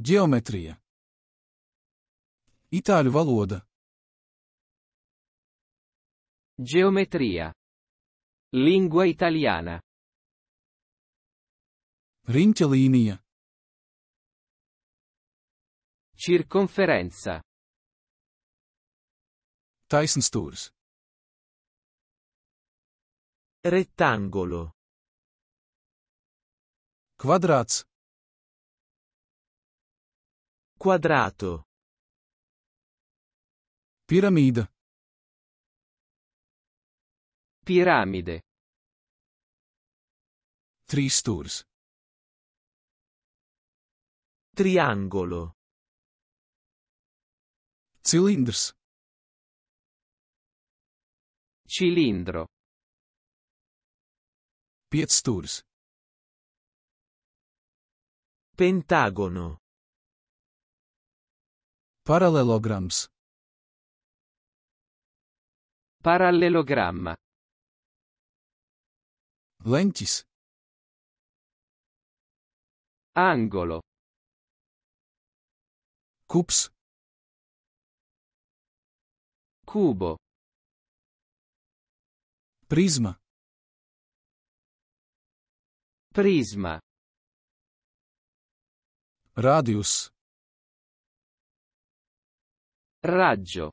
Geometrija Itāļu valoda Geometria Lingua italiana Riņķelīnija Circonferenza Taisnstūrs Rettangolo Quadrats Quadrato. Piramide. Piramide. Tristurs. Triangolo. Cilindrs. Cilindro. Pietsturs. Pentagono. Parallelograms. Parallelogramma. Lentis. Angolo. Cups. Cubo. Prisma. Prisma. Radius. Raggio.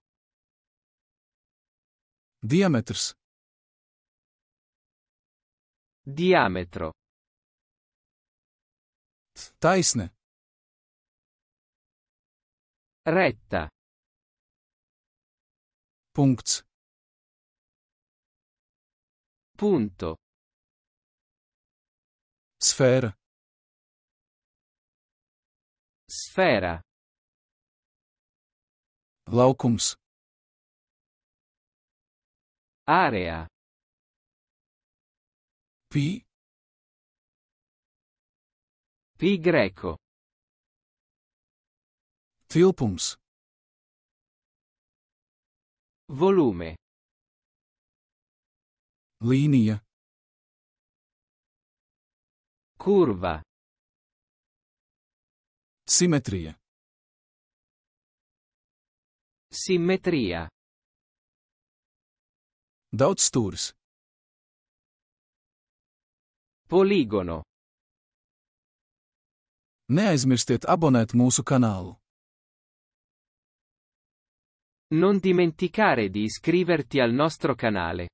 Diameters. Diametro. Taisne. Retta. Punkts. Punto. Sfera. Sfera. Laukums Ārējā Pī Pī grēku Tilpums Volume Līnija Kurva Simetrija Simmetria. Doutstours. Poligono. Neaizmirstiet abonēt mūsu kanālu. Non dimenticare di iscriverti al nostro canale.